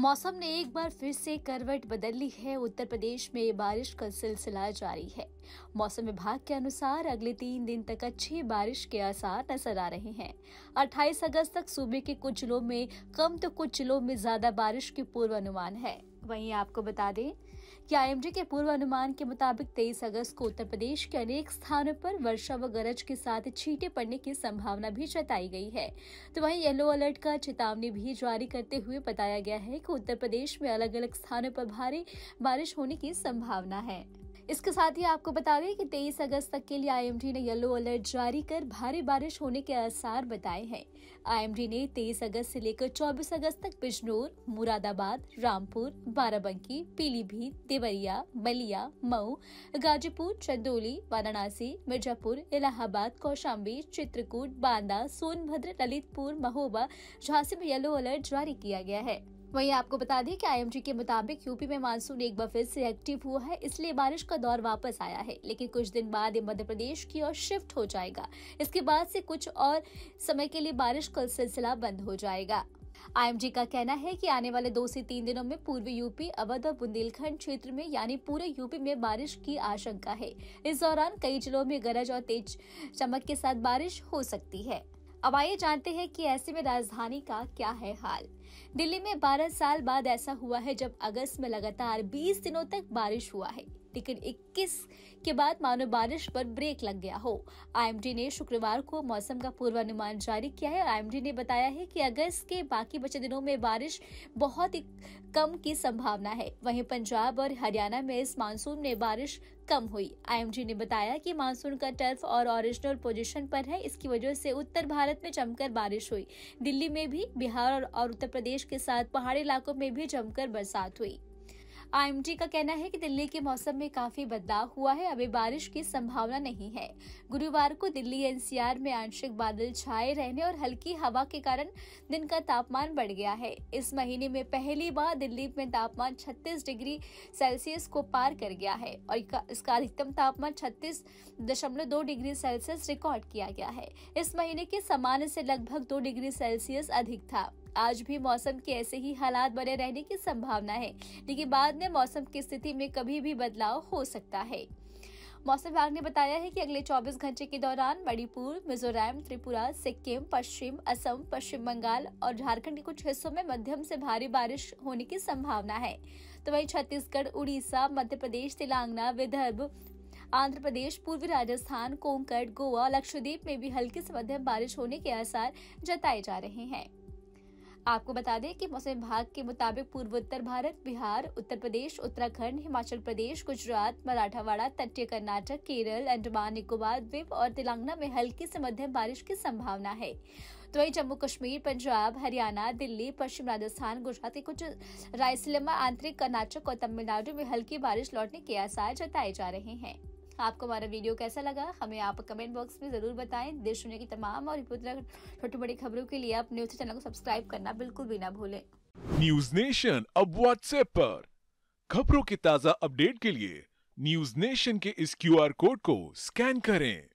मौसम ने एक बार फिर से करवट बदल ली है उत्तर प्रदेश में बारिश का सिलसिला जारी है मौसम विभाग के अनुसार अगले तीन दिन तक अच्छी बारिश के आसार नजर आ रहे हैं 28 अगस्त तक सूबे के कुछ जिलों में कम तो कुछ जिलों में ज्यादा बारिश की पूर्वानुमान है वहीं आपको बता दें आईएमडी के पूर्व अनुमान के मुताबिक 23 अगस्त को उत्तर प्रदेश के अनेक स्थानों पर वर्षा व गरज के साथ छींटे पड़ने की संभावना भी जताई गई है तो वहीं येलो अलर्ट का चेतावनी भी जारी करते हुए बताया गया है कि उत्तर प्रदेश में अलग अलग स्थानों पर भारी बारिश होने की संभावना है इसके साथ ही आपको बता दें कि 23 अगस्त तक के लिए आईएमडी ने येलो अलर्ट जारी कर भारी बारिश होने के आसार बताए हैं आईएमडी ने 23 अगस्त से लेकर 24 अगस्त तक बिजनौर मुरादाबाद रामपुर बाराबंकी पीलीभीत देवरिया बलिया मऊ गाजीपुर चंदोली वाराणसी मिर्जापुर इलाहाबाद कौशाम्बी चित्रकूट बांदा सोनभद्र ललितपुर महोबा झांसी में येलो अलर्ट जारी किया गया है वहीं आपको बता दें कि आईएमजी के मुताबिक यूपी में मानसून एक बार फिर से एक्टिव हुआ है इसलिए बारिश का दौर वापस आया है लेकिन कुछ दिन बाद ये मध्य प्रदेश की ओर शिफ्ट हो जाएगा इसके बाद से कुछ और समय के लिए बारिश का सिलसिला बंद हो जाएगा आईएमजी का कहना है कि आने वाले दो से तीन दिनों में पूर्वी यूपी अवध और बुंदेलखंड क्षेत्र में यानी पूरे यूपी में बारिश की आशंका है इस दौरान कई जिलों में गरज और तेज चमक के साथ बारिश हो सकती है अब आइए जानते हैं कि ऐसे में राजधानी का क्या है हाल दिल्ली में 12 साल बाद ऐसा हुआ है जब अगस्त में लगातार 20 दिनों तक बारिश हुआ है लेकिन 21 के बाद मानो बारिश पर ब्रेक लग गया हो आईएमडी ने शुक्रवार को मौसम का पूर्वानुमान जारी किया है आईएमडी ने बताया है कि अगस्त के बाकी बचे दिनों में बारिश बहुत ही कम की संभावना है वहीं पंजाब और हरियाणा में इस मानसून में बारिश कम हुई आईएमडी ने बताया कि मानसून का टर्फ और ओरिजिनल पोजीशन पर है इसकी वजह से उत्तर भारत में जमकर बारिश हुई दिल्ली में भी बिहार और उत्तर प्रदेश के साथ पहाड़ी इलाकों में भी जमकर बरसात हुई आईएमडी का कहना है कि दिल्ली के मौसम में काफी बदलाव हुआ है अभी बारिश की संभावना नहीं है गुरुवार को दिल्ली एनसीआर में आंशिक बादल छाए रहने और हल्की हवा के कारण दिन का तापमान बढ़ गया है इस महीने में पहली बार दिल्ली में तापमान छत्तीस डिग्री सेल्सियस को पार कर गया है और इसका अधिकतम तापमान छत्तीस दशमलव दो डिग्री सेल्सियस रिकॉर्ड किया गया है इस महीने के सामान्य से लगभग दो डिग्री सेल्सियस अधिक था आज भी मौसम के ऐसे ही हालात बने रहने की संभावना है लेकिन बाद में मौसम की स्थिति में कभी भी बदलाव हो सकता है मौसम विभाग ने बताया है कि अगले 24 घंटे के दौरान मणिपुर मिजोरम त्रिपुरा सिक्किम पश्चिम असम पश्चिम बंगाल और झारखंड के कुछ हिस्सों में मध्यम से भारी बारिश होने की संभावना है तो वहीं छत्तीसगढ़ उड़ीसा मध्य प्रदेश तेलंगाना विदर्भ आंध्र प्रदेश पूर्वी राजस्थान कोंकण गोवा लक्षद्वीप में भी हल्की से मध्यम बारिश होने के आसार जताए जा रहे हैं आपको बता दें कि मौसम विभाग के मुताबिक पूर्वोत्तर भारत बिहार उत्तर प्रदेश उत्तराखंड हिमाचल प्रदेश गुजरात मराठावाड़ा तटीय कर्नाटक केरल अंडमान निकोबार द्वीप और तेलंगाना में हल्की से मध्यम बारिश की संभावना है तो वही जम्मू कश्मीर पंजाब हरियाणा दिल्ली पश्चिम राजस्थान गुजरात के कुछ रायसीमा आंतरिक कर्नाटक और तमिलनाडु में हल्की बारिश लौटने के आसार जताए जा रहे हैं आपको हमारा वीडियो कैसा लगा हमें आप कमेंट बॉक्स में ज़रूर बताएं देश दुनिया की तमाम और छोटी बड़ी खबरों के लिए आप न्यूज चैनल को सब्सक्राइब करना बिल्कुल भी ना भूलें न्यूज नेशन अब व्हाट्सएप पर खबरों के ताज़ा अपडेट के लिए न्यूज नेशन के इस क्यू कोड को स्कैन करें